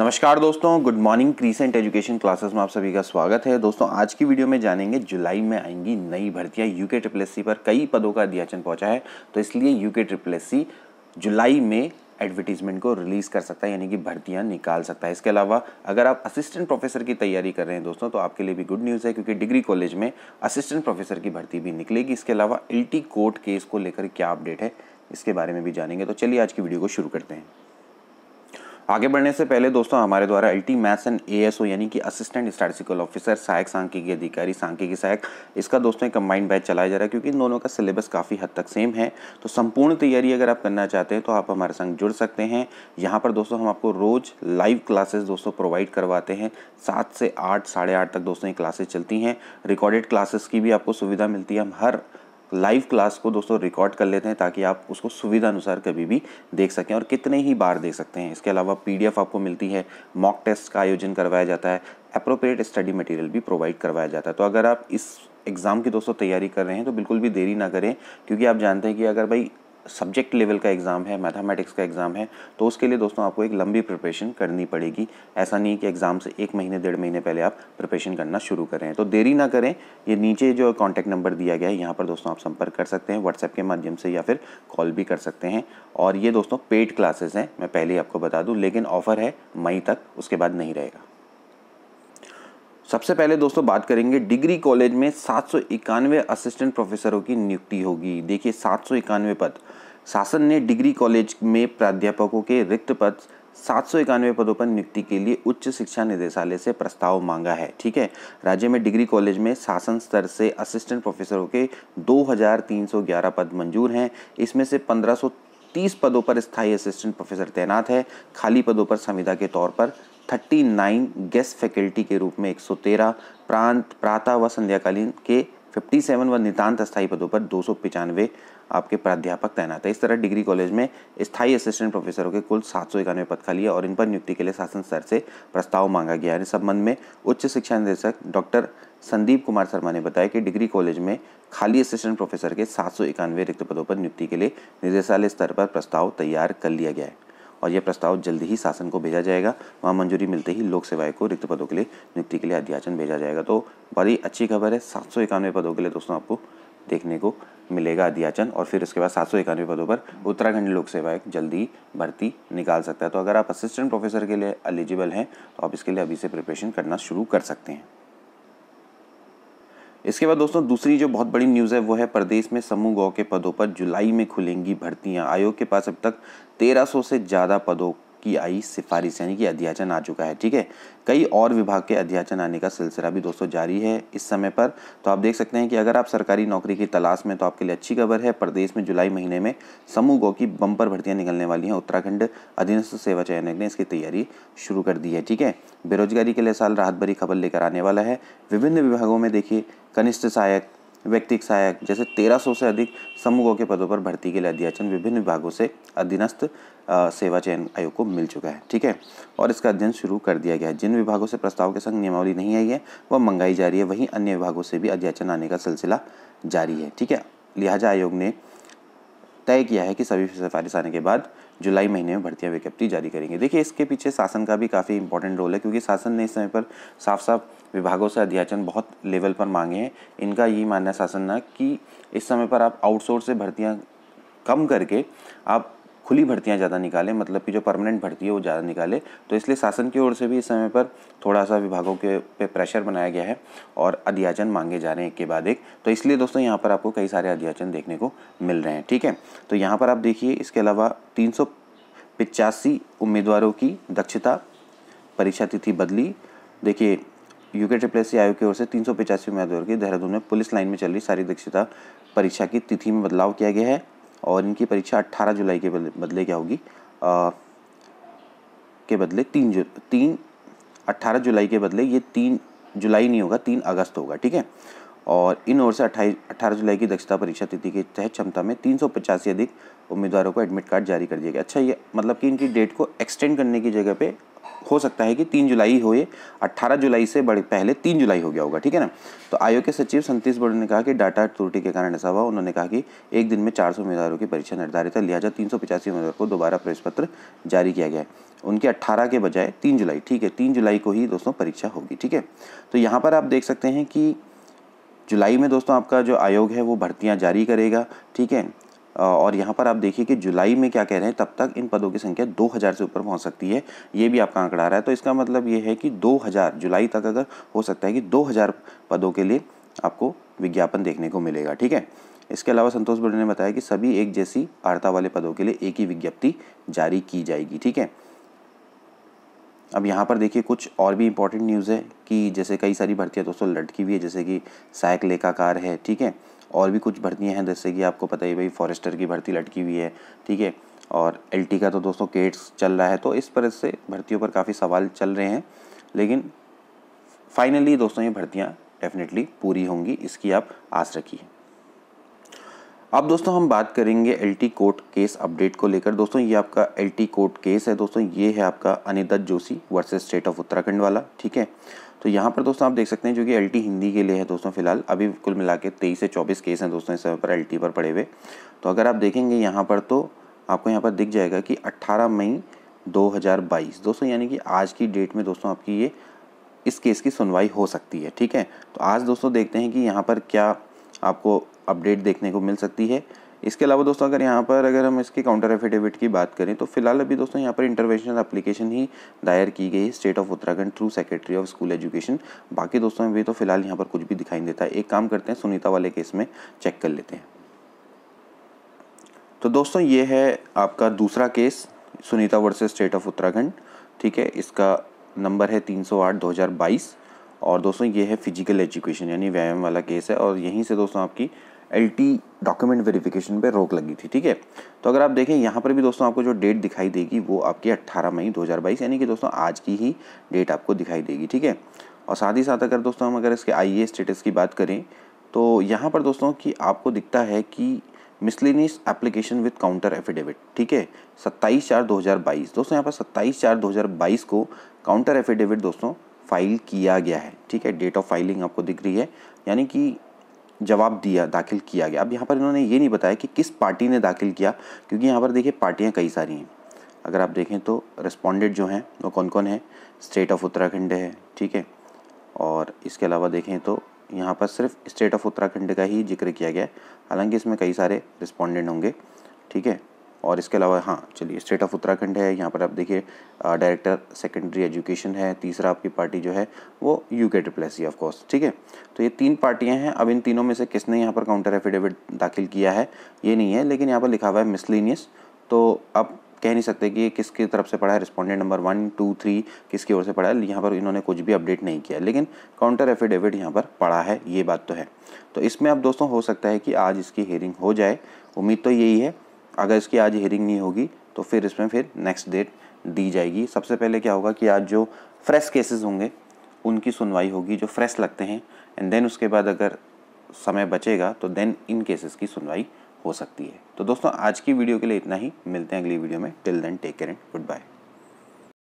नमस्कार दोस्तों good morning crescent education classes में आप सभी का स्वागत है दोस्तों आज की वीडियो में जानेंगे जुलाई में आएंगी नई भर्तियां यूके ट्रिपल एस पर कई पदों का अध्याचन पहुंचा है तो इसलिए यूके ट्रिपल एस जुलाई में एडवर्टीजमेंट को रिलीज़ कर सकता है यानी कि भर्तियां निकाल सकता है इसके अलावा अगर आप असिस्टेंट प्रोफेसर की तैयारी कर रहे हैं दोस्तों तो आपके लिए भी गुड न्यूज़ है क्योंकि डिग्री कॉलेज में असिस्टेंट प्रोफेसर की भर्ती भी निकलेगी इसके अलावा एल कोर्ट केस को लेकर क्या अपडेट है इसके बारे में भी जानेंगे तो चलिए आज की वीडियो को शुरू करते हैं आगे बढ़ने से पहले दोस्तों हमारे द्वारा L T maths and A S O यानी कि असिस्टेंट स्टैटिस्टिकल ऑफिसर सहायक सांख्यिकी अधिकारी सांख्यिकी सहायक इसका दोस्तों एक कम्बाइंड बैच चलाया जा रहा है क्योंकि इन दोनों का सिलेबस काफ़ी हद तक सेम है तो संपूर्ण तैयारी अगर आप करना चाहते हैं तो आप हमारे संग जुड़ सकते हैं यहाँ पर दोस्तों हम आपको रोज़ लाइव क्लासेस दोस्तों प्रोवाइड करवाते हैं सात से आठ साढ़े आठ तक दोस्तों ये क्लासेस चलती हैं रिकॉर्डेड क्लासेस की भी आपको सुविधा मिलती है हम हर लाइव क्लास को दोस्तों रिकॉर्ड कर लेते हैं ताकि आप उसको सुविधा अनुसार कभी भी देख सकें और कितने ही बार देख सकते हैं इसके अलावा पीडीएफ आपको मिलती है मॉक टेस्ट का आयोजन करवाया जाता है अप्रोप्रिएट स्टडी मटेरियल भी प्रोवाइड करवाया जाता है तो अगर आप इस एग्ज़ाम की दोस्तों तैयारी कर रहे हैं तो बिल्कुल भी देरी ना करें क्योंकि आप जानते हैं कि अगर भाई सब्जेक्ट लेवल का एग्ज़ाम है मैथमेटिक्स का एग्ज़ाम है तो उसके लिए दोस्तों आपको एक लंबी प्रिपरेशन करनी पड़ेगी ऐसा नहीं कि एग्ज़ाम से एक महीने डेढ़ महीने पहले आप प्रिपरेशन करना शुरू करें तो देरी ना करें ये नीचे जो कॉन्टैक्ट नंबर दिया गया है यहाँ पर दोस्तों आप संपर्क कर सकते हैं व्हाट्सएप के माध्यम से या फिर कॉल भी कर सकते हैं और ये दोस्तों पेड क्लासेस हैं मैं पहले ही आपको बता दूँ लेकिन ऑफ़र है मई तक उसके बाद नहीं रहेगा सबसे पहले दोस्तों बात करेंगे डिग्री कॉलेज में सात सौ इक्यानवे असिस्टेंट प्रोफेसरों की नियुक्ति होगी देखिए सात सौ पद शासन ने डिग्री कॉलेज में प्राध्यापकों के रिक्त पद सात सौ इक्यानवे पदों पर नियुक्ति के लिए उच्च शिक्षा निदेशालय से प्रस्ताव मांगा है ठीक है राज्य में डिग्री कॉलेज में शासन स्तर से असिस्टेंट प्रोफेसरों के दो हजार तीन सौ ग्यारह पद मंजूर हैं इसमें से पंद्रह सौ तीस पदों पर स्थायी असिस्टेंट प्रोफेसर तैनात है खाली पदों पर संविदा के तौर पर थर्टी नाइन गेस्ट फैकल्टी के रूप में एक सौ तेरह प्रांत प्रातः व संध्याकालीन के फिफ्टी सेवन व नितान्त स्थायी पदों पर दो सौ आपके प्राध्यापक तैनात है इस तरह डिग्री कॉलेज में स्थायी असिस्टेंट प्रोफेसरों के कुल सात सौ इक्यानवे पद खाली है और इन पर नियुक्ति के लिए शासन स्तर से प्रस्ताव मांगा गया है इस संबंध में उच्च शिक्षा निदेशक डॉक्टर संदीप कुमार शर्मा ने बताया कि डिग्री कॉलेज में खाली असिस्टेंट प्रोफेसर के सात सौ इक्यानवे रिक्त पदों पर नियुक्ति के लिए निदेशालय स्तर पर प्रस्ताव तैयार कर लिया गया है और यह प्रस्ताव जल्द ही शासन को भेजा जाएगा वहाँ मंजूरी मिलते ही लोक सेवाएं को रिक्त पदों के लिए नियुक्ति के लिए अध्याचन भेजा जाएगा तो बड़ी अच्छी खबर है सात सौ इक्यानवे पदों के लिए दोस्तों आपको देखने को मिलेगा अध्याचन और फिर उसके बाद सात सौ इक्यानवे पदों पर उत्तराखंड लोक सेवा जल्द जल्दी भर्ती निकाल सकता है तो अगर आप असिस्टेंट प्रोफेसर के लिए एलिजिबल हैं तो आप इसके लिए अभी से प्रिपरेशन करना शुरू कर सकते हैं इसके बाद दोस्तों दूसरी जो बहुत बड़ी न्यूज़ है वो है प्रदेश में समूह गौ के पदों पर जुलाई में खुलेंगी भर्तियां आयोग के पास अब तक 1300 से ज़्यादा पदों की आई सिफारिश यानी कि अध्याचन आ चुका है ठीक है कई और विभाग के अध्याचन आने का सिलसिला भी दोस्तों जारी है इस समय पर तो आप देख सकते हैं कि अगर आप सरकारी नौकरी की तलाश में तो आपके लिए अच्छी खबर है प्रदेश में जुलाई महीने में समूह गौ की बम्पर भर्तियां निकलने वाली हैं उत्तराखंड अधीनस्थ सेवा चयन ने इसकी तैयारी शुरू कर दी है ठीक है बेरोजगारी के लिए साल राहत भरी खबर लेकर आने वाला है विभिन्न विभागों में देखिए कनिष्ठ सहायक व्यक्तिक सहायक जैसे 1300 से अधिक समूहों के पदों पर भर्ती के लिए अध्याचन विभिन्न विभागों से अधीनस्थ सेवा चयन आयोग को मिल चुका है ठीक है और इसका अध्ययन शुरू कर दिया गया है जिन विभागों से प्रस्ताव के संग नियमावली नहीं आई है वह मंगाई जा रही है वहीं अन्य विभागों से भी अध्याचन आने का सिलसिला जारी है ठीक है लिहाजा आयोग ने तय किया है कि सभी सिफारिश आने के बाद जुलाई महीने में भर्तियां विज्ञप्ति जारी करेंगे देखिए इसके पीछे शासन का भी काफ़ी इंपॉर्टेंट रोल है क्योंकि शासन ने इस समय पर साफ साफ विभागों से अध्याचन बहुत लेवल पर मांगे हैं इनका यही मानना है शासन ना कि इस समय पर आप आउटसोर्स से भर्तियाँ कम करके आप खुली भर्तियाँ ज़्यादा निकालें मतलब कि जो परमानेंट भर्ती है वो ज़्यादा निकाले तो इसलिए शासन की ओर से भी इस समय पर थोड़ा सा विभागों के पे प्रेशर बनाया गया है और अध्याचन मांगे जा रहे हैं एक के बाद एक तो इसलिए दोस्तों यहाँ पर आपको कई सारे अध्याचन देखने को मिल रहे हैं ठीक है तो यहाँ पर आप देखिए इसके अलावा तीन उम्मीदवारों की दक्षता परीक्षा तिथि बदली देखिए यूके ट्रिपल एस आयोग की ओर से तीन सौ पचासी उम्मीदवारों की देहरादून में पुलिस लाइन में चल रही सारी दक्षता परीक्षा की तिथि में बदलाव किया गया है और इनकी परीक्षा 18 जुलाई के बदले क्या होगी आ, के बदले तीन जु तीन अट्ठारह जुलाई के बदले ये तीन जुलाई नहीं होगा तीन अगस्त होगा ठीक है और इन ओर से अट्ठाईस अट्ठारह जुलाई की दक्षता परीक्षा तिथि के तहत क्षमता में तीन सौ पचासी अधिक उम्मीदवारों को एडमिट कार्ड जारी कर दिया गया अच्छा ये मतलब कि इनकी डेट को एक्सटेंड करने की जगह पे हो सकता है कि तीन जुलाई हो ये अट्ठारह जुलाई से बड़े पहले तीन जुलाई हो गया होगा ठीक है ना तो आयोग के सचिव संतीश बड़ू ने कहा कि डाटा त्रुटि के कारण ऐसा हुआ उन्होंने कहा कि एक दिन में चार सौ उम्मीदवारों की परीक्षा निर्धारित है लिहाजा तीन सौ पचासी उम्मीदवार को दोबारा प्रवेश पत्र जारी किया गया है उनके अट्ठारह के बजाय तीन जुलाई ठीक है तीन जुलाई को ही दोस्तों परीक्षा होगी ठीक है तो यहाँ पर आप देख सकते हैं कि जुलाई में दोस्तों आपका जो आयोग है वो भर्तियाँ जारी करेगा ठीक है और यहाँ पर आप देखिए कि जुलाई में क्या कह रहे हैं तब तक इन पदों की संख्या 2000 से ऊपर पहुँच सकती है ये भी आपका आंकड़ा आ रहा है तो इसका मतलब ये है कि 2000 जुलाई तक अगर हो सकता है कि 2000 पदों के लिए आपको विज्ञापन देखने को मिलेगा ठीक है इसके अलावा संतोष बड़े ने बताया कि सभी एक जैसी आर्ता वाले पदों के लिए एक ही विज्ञप्ति जारी की जाएगी ठीक है अब यहाँ पर देखिए कुछ और भी इंपॉर्टेंट न्यूज़ है कि जैसे कई सारी भर्तियाँ दोस्तों लटकी हुई है जैसे कि सहायक लेखाकार है ठीक है और भी कुछ भर्तियाँ हैं जैसे कि आपको पता ही भाई फॉरेस्टर की भर्ती लटकी हुई है ठीक है और एल का तो दोस्तों केट्स चल रहा है तो इस तरह से भर्तियों पर काफ़ी सवाल चल रहे हैं लेकिन फाइनली दोस्तों ये भर्तियाँ डेफिनेटली पूरी होंगी इसकी आप आस रखिए अब दोस्तों हम बात करेंगे L T court case update को लेकर दोस्तों ये आपका एल टी कोर्ट केस है दोस्तों ये है आपका Anidatt Joshi versus state of Uttarakhand वाला ठीक है तो यहाँ पर दोस्तों आप देख सकते हैं जो कि एल हिंदी के लिए है दोस्तों फिलहाल अभी कुल मिला के तेईस से चौबीस केस हैं दोस्तों इस समय पर एल पर पड़े हुए तो अगर आप देखेंगे यहाँ पर तो आपको यहाँ पर दिख जाएगा कि अट्ठारह मई 2022 दोस्तों यानी कि आज की डेट में दोस्तों आपकी ये इस केस की सुनवाई हो सकती है ठीक है तो आज दोस्तों देखते हैं कि यहाँ पर क्या आपको अपडेट देखने को मिल सकती है इसके अलावा दोस्तों अगर यहाँ पर अगर हम इसके काउंटर एफिडेविट की बात करें तो फिलहाल अभी दोस्तों यहाँ पर इंटरवेंशन एप्लीकेशन ही दायर की गई state of Uttarakhand through secretary of school education बाकी दोस्तों अभी तो फिलहाल यहाँ पर कुछ भी दिखाई नहीं देता है एक काम करते हैं सुनीता वाले केस में चेक कर लेते हैं तो दोस्तों ये है आपका दूसरा case Sunita versus state of Uttarakhand ठीक है इसका नंबर है तीन सौ आठ दो हज़ार बाईस और दोस्तों ये है फिजिकल एजुकेशन यानी व्यायाम वाला केस है और यहीं से दोस्तों आपकी एल डॉक्यूमेंट वेरिफिकेशन पे रोक लगी थी ठीक है तो अगर आप देखें यहाँ पर भी दोस्तों आपको जो डेट दिखाई देगी वो आपकी 18 मई 2022 यानी कि दोस्तों आज की ही डेट आपको दिखाई देगी ठीक है और साथ ही साथ अगर दोस्तों हम अगर इसके आई स्टेटस e की बात करें तो यहाँ पर दोस्तों कि आपको दिखता है कि miscellaneous application with counter affidavit ठीक है सत्ताईस चार 2022 दोस्तों यहाँ पर सत्ताईस चार 2022 को काउंटर एफिडेविट दोस्तों फाइल किया गया है ठीक है डेट ऑफ फाइलिंग आपको दिख रही है यानी कि जवाब दिया दाखिल किया गया अब यहाँ पर इन्होंने ये नहीं बताया कि किस पार्टी ने दाखिल किया क्योंकि यहाँ पर देखिए पार्टियाँ कई सारी हैं अगर आप देखें तो रिस्पॉन्डेड जो हैं वो कौन कौन है स्टेट ऑफ उत्तराखंड है ठीक है और इसके अलावा देखें तो यहाँ पर सिर्फ स्टेट ऑफ उत्तराखंड का ही जिक्र किया गया है हालांकि इसमें कई सारे रिस्पॉन्डेंट होंगे ठीक है और इसके अलावा हाँ चलिए स्टेट ऑफ उत्तराखंड है यहाँ पर आप देखिए डायरेक्टर सेकेंडरी एजुकेशन है तीसरा आपकी पार्टी जो है वो यू के ट्रिपल एस ऑफ कोर्स ठीक है तो ये तीन पार्टियाँ हैं अब इन तीनों में से किसने यहाँ पर काउंटर एफिडेविट दाखिल किया है ये नहीं है लेकिन यहाँ पर लिखा हुआ है मिसलिनियस तो अब कह नहीं सकते कि ये किसकी तरफ से पढ़ा है respondent number one two three किसकी ओर से पढ़ा है यहाँ पर इन्होंने कुछ भी अपडेट नहीं किया लेकिन काउंटर एफिडेविट यहाँ पर पढ़ा है ये बात तो है तो इसमें अब दोस्तों हो सकता है कि आज इसकी हेयरिंग हो जाए उम्मीद तो यही है अगर इसकी आज हेयरिंग नहीं होगी तो फिर इसमें फिर नेक्स्ट डेट दी जाएगी सबसे पहले क्या होगा कि आज जो फ्रेश केसेस होंगे उनकी सुनवाई होगी जो फ्रेश लगते हैं एंड देन उसके बाद अगर समय बचेगा तो देन इन केसेस की सुनवाई हो सकती है तो दोस्तों आज की वीडियो के लिए इतना ही मिलते हैं अगली वीडियो में till then take care and good bye